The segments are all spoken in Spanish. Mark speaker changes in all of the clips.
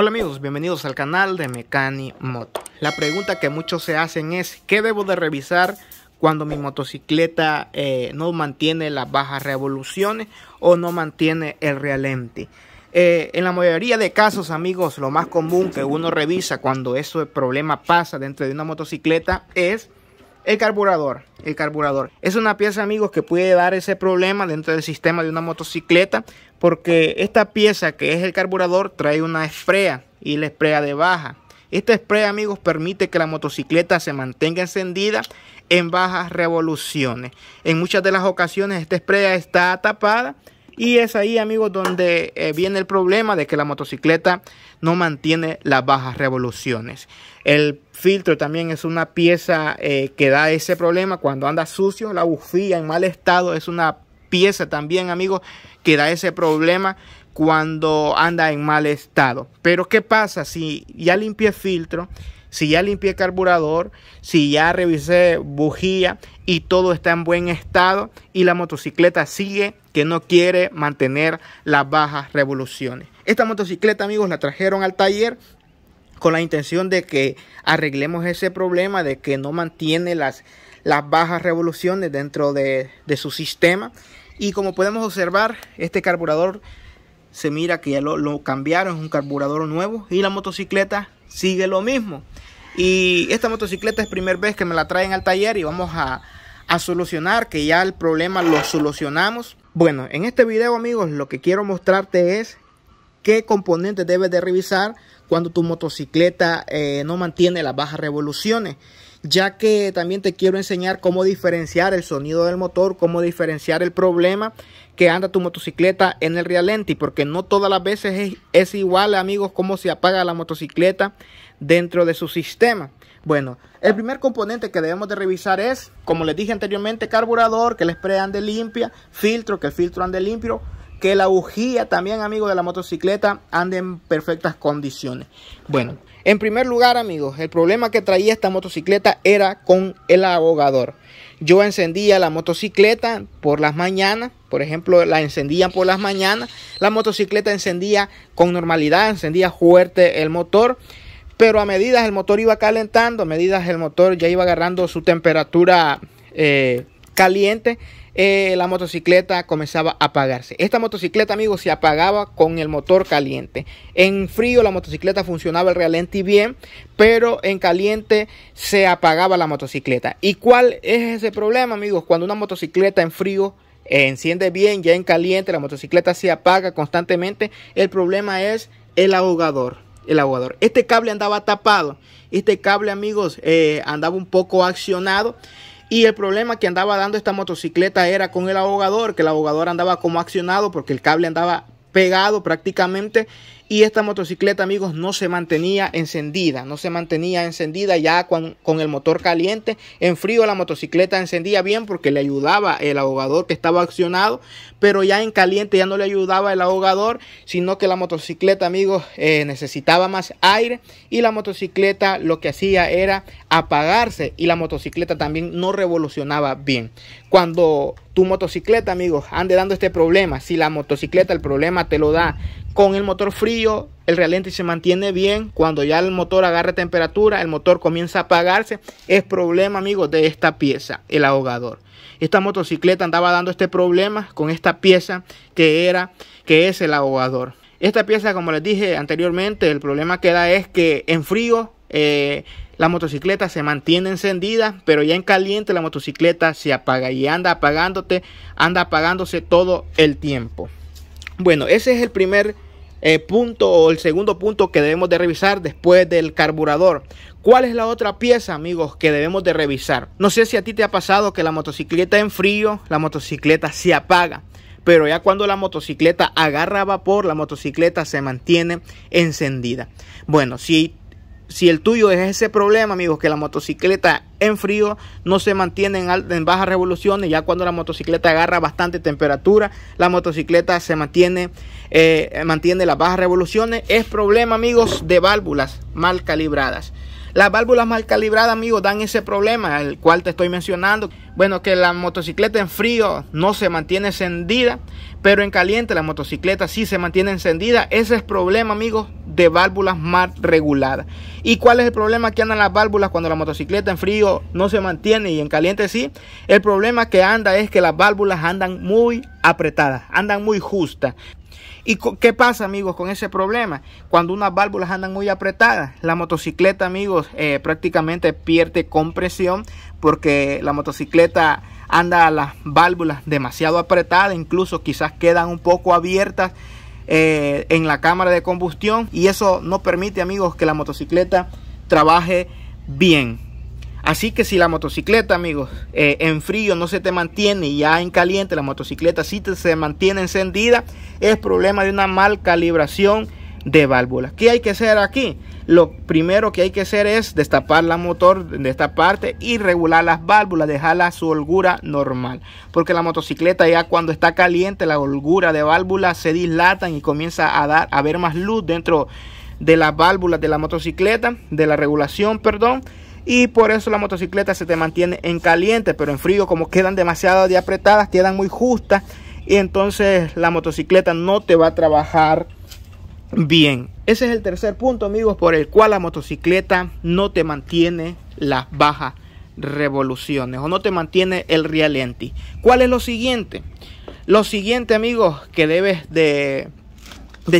Speaker 1: Hola amigos, bienvenidos al canal de Mecani Moto. La pregunta que muchos se hacen es, ¿qué debo de revisar cuando mi motocicleta eh, no mantiene las bajas revoluciones o no mantiene el realente? Eh, en la mayoría de casos, amigos, lo más común que uno revisa cuando ese problema pasa dentro de una motocicleta es el carburador, el carburador. Es una pieza, amigos, que puede dar ese problema dentro del sistema de una motocicleta porque esta pieza que es el carburador trae una esprea y la esprea de baja. Esta esprea amigos, permite que la motocicleta se mantenga encendida en bajas revoluciones. En muchas de las ocasiones esta esprea está tapada y es ahí, amigos, donde eh, viene el problema de que la motocicleta no mantiene las bajas revoluciones. El filtro también es una pieza eh, que da ese problema cuando anda sucio, la bufía en mal estado es una pieza también, amigos, que da ese problema cuando anda en mal estado. Pero ¿qué pasa si ya limpié filtro? si ya limpié carburador, si ya revisé bujía y todo está en buen estado y la motocicleta sigue que no quiere mantener las bajas revoluciones. Esta motocicleta, amigos, la trajeron al taller con la intención de que arreglemos ese problema de que no mantiene las, las bajas revoluciones dentro de, su sistema. Y como podemos observar, este carburador se mira que ya lo, cambiaron, es un carburador nuevo y la motocicleta sigue lo mismo. Y esta motocicleta es primera vez que me la traen al taller y vamos a, a solucionar, que ya el problema lo solucionamos. Bueno, en este video amigos lo que quiero mostrarte es qué componentes debes de revisar cuando tu motocicleta eh, no mantiene las bajas revoluciones ya que también te quiero enseñar cómo diferenciar el sonido del motor, cómo diferenciar el problema que anda tu motocicleta en el realenti, porque no todas las veces es, es igual, amigos, cómo se apaga la motocicleta dentro de su sistema. Bueno, el primer componente que debemos de revisar es, como les dije anteriormente, carburador, que el spray ande limpia, filtro, que el filtro ande limpio, que la bujía también, amigos, de la motocicleta ande en perfectas condiciones. Bueno, en primer lugar, amigos, el problema que traía esta motocicleta era con el abogador. Yo encendía la motocicleta por las mañanas, por ejemplo, la encendía por las mañanas, la motocicleta encendía con normalidad, encendía fuerte el motor pero a medida que el motor iba calentando, a medida que el motor ya iba agarrando su temperatura eh, caliente, eh, la motocicleta comenzaba a apagarse. Esta motocicleta, amigos, se apagaba con el motor caliente. En frío la motocicleta funcionaba realmente bien, pero en caliente se apagaba la motocicleta. ¿Y cuál es ese problema, amigos? Cuando una motocicleta en frío eh, enciende bien, ya en caliente, la motocicleta se apaga constantemente, el problema es el ahogador el Este cable andaba tapado. Este cable, amigos, eh, andaba un poco accionado. Y el problema que andaba dando esta motocicleta era con el abogador que el abogador andaba como accionado porque el cable andaba pegado prácticamente y esta motocicleta, amigos, no se mantenía encendida, no se mantenía encendida ya con, el motor caliente. En frío la motocicleta encendía bien porque le ayudaba el ahogador que estaba accionado, pero ya en caliente ya no le ayudaba el ahogador, sino que la motocicleta, amigos, eh, necesitaba más aire y la motocicleta lo que hacía era apagarse y la motocicleta también no revolucionaba bien. Cuando tu motocicleta, amigos, ande dando este problema, si la motocicleta el problema te lo da con el motor frío, el ralentí se mantiene bien. Cuando ya el motor agarra temperatura, el motor comienza a apagarse. Es problema, amigos, de esta pieza, el ahogador. Esta motocicleta andaba dando este problema con esta pieza que era, que es el ahogador. Esta pieza, como les dije anteriormente, el problema que da es que en frío eh, la motocicleta se mantiene encendida, pero ya en caliente la motocicleta se apaga y anda apagándote, anda apagándose todo el tiempo. Bueno, ese es el primer eh, punto o el segundo punto que debemos de revisar después del carburador. ¿Cuál es la otra pieza, amigos, que debemos de revisar? No sé si a ti te ha pasado que la motocicleta en frío, la motocicleta se apaga. Pero ya cuando la motocicleta agarra vapor, la motocicleta se mantiene encendida. Bueno, si si el tuyo es ese problema, amigos, que la motocicleta en frío no se mantiene en, bajas revoluciones, ya cuando la motocicleta agarra bastante temperatura, la motocicleta se mantiene, eh, mantiene las bajas revoluciones, es problema, amigos, de válvulas mal calibradas. Las válvulas mal calibradas, amigos, dan ese problema, el cual te estoy mencionando. Bueno, que la motocicleta en frío no se mantiene encendida, pero en caliente la motocicleta sí se mantiene encendida. Ese es problema, amigos, de válvulas más reguladas. ¿Y cuál es el problema que andan las válvulas cuando la motocicleta en frío no se mantiene y en caliente sí? El problema que anda es que las válvulas andan muy apretadas, andan muy justas. ¿Y qué pasa, amigos, con ese problema? Cuando unas válvulas andan muy apretadas, la motocicleta, amigos, eh, prácticamente pierde compresión porque la motocicleta anda a las válvulas demasiado apretadas, incluso quizás quedan un poco abiertas eh, en la cámara de combustión y eso no permite amigos que la motocicleta trabaje bien Así que si la motocicleta, amigos, eh, en frío no se te mantiene y ya en caliente la motocicleta sí se mantiene encendida, es problema de una mal calibración de válvulas. ¿Qué hay que hacer aquí? lo primero que hay que hacer es destapar la motor de esta parte y regular las válvulas, dejarla a su holgura normal. Porque la motocicleta ya cuando está caliente, la holgura de válvulas se dilatan y comienza a dar a ver más luz dentro de las válvulas de la motocicleta, de la regulación, perdón. Y por eso la motocicleta se te mantiene en caliente, pero en frío como quedan demasiado de apretadas, quedan muy justas. Y entonces la motocicleta no te va a trabajar bien. Ese es el tercer punto, amigos, por el cual la motocicleta no te mantiene las bajas revoluciones o no te mantiene el realenti. ¿Cuál es lo siguiente? Lo siguiente, amigos, que debes de,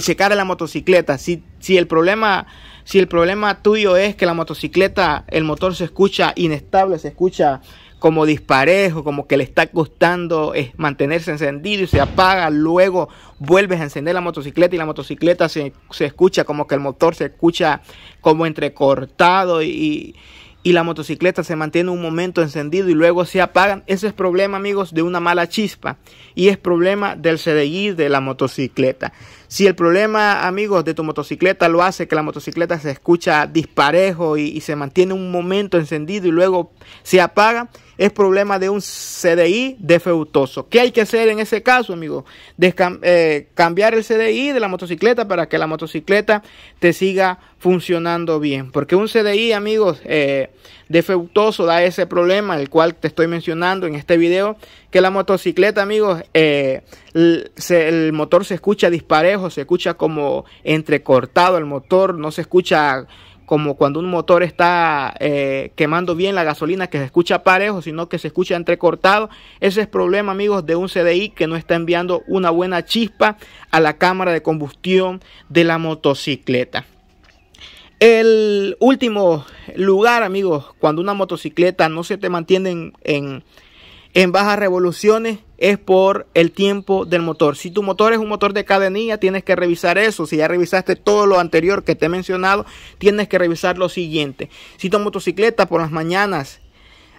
Speaker 1: checar a la motocicleta. Si, si, el problema, si el problema tuyo es que la motocicleta, el motor se escucha inestable, se escucha como disparejo, como que le está costando mantenerse encendido y se apaga, luego vuelves a encender la motocicleta y la motocicleta se, escucha como que el motor se escucha como entrecortado y, y la motocicleta se mantiene un momento encendido y luego se apaga, Ese es problema amigos de una mala chispa y es problema del CDI de la motocicleta. Si el problema, amigos, de tu motocicleta lo hace que la motocicleta se escucha disparejo y, se mantiene un momento encendido y luego se apaga, es problema de un CDI defectuoso. ¿Qué hay que hacer en ese caso, amigos? Eh, cambiar el CDI de la motocicleta para que la motocicleta te siga funcionando bien. Porque un CDI, amigos, eh, defectuoso da ese problema, el cual te estoy mencionando en este video, que la motocicleta, amigos, eh, el, motor se escucha disparejo, se escucha como entrecortado el motor, no se escucha como cuando un motor está eh, quemando bien la gasolina, que se escucha parejo, sino que se escucha entrecortado. Ese es problema, amigos, de un CDI que no está enviando una buena chispa a la cámara de combustión de la motocicleta. El último lugar, amigos, cuando una motocicleta no se te mantiene en, bajas revoluciones es por el tiempo del motor. Si tu motor es un motor de cadenilla, tienes que revisar eso. Si ya revisaste todo lo anterior que te he mencionado, tienes que revisar lo siguiente. Si tu motocicleta por las mañanas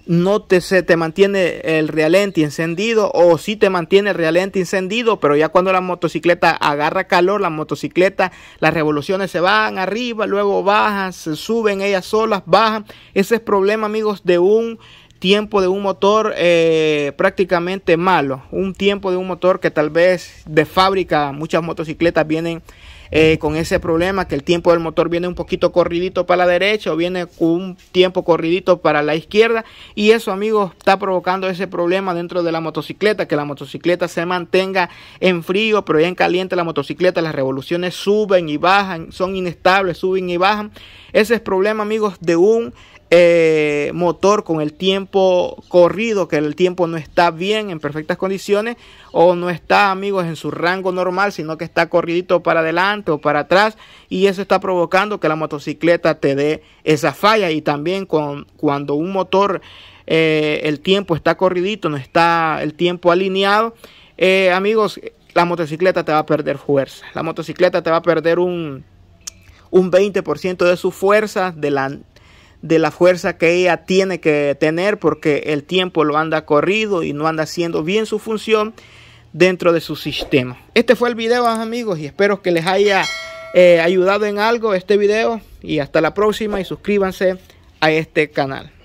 Speaker 1: no te, se, te mantiene el realente encendido o si te mantiene el realente encendido, pero ya cuando la motocicleta agarra calor, la motocicleta, las revoluciones se van arriba, luego bajan, suben ellas solas, bajan. Ese es problema, amigos, de un tiempo de un motor eh, prácticamente malo, un tiempo de un motor que tal vez de fábrica muchas motocicletas vienen eh, con ese problema que el tiempo del motor viene un poquito corridito para la derecha o viene un tiempo corridito para la izquierda y eso amigos está provocando ese problema dentro de la motocicleta que la motocicleta se mantenga en frío pero ya en caliente la motocicleta las revoluciones suben y bajan son inestables suben y bajan ese es problema amigos de un eh, motor con el tiempo corrido, que el tiempo no está bien, en perfectas condiciones, o no está, amigos, en su rango normal, sino que está corridito para adelante o para atrás, y eso está provocando que la motocicleta te dé esa falla. Y también con, cuando un motor, eh, el tiempo está corridito, no está el tiempo alineado, eh, amigos, la motocicleta te va a perder fuerza, la motocicleta te va a perder un un 20% de su fuerza delante de la fuerza que ella tiene que tener porque el tiempo lo anda corrido y no anda haciendo bien su función dentro de su sistema. Este fue el video amigos y espero que les haya eh, ayudado en algo este video y hasta la próxima y suscríbanse a este canal.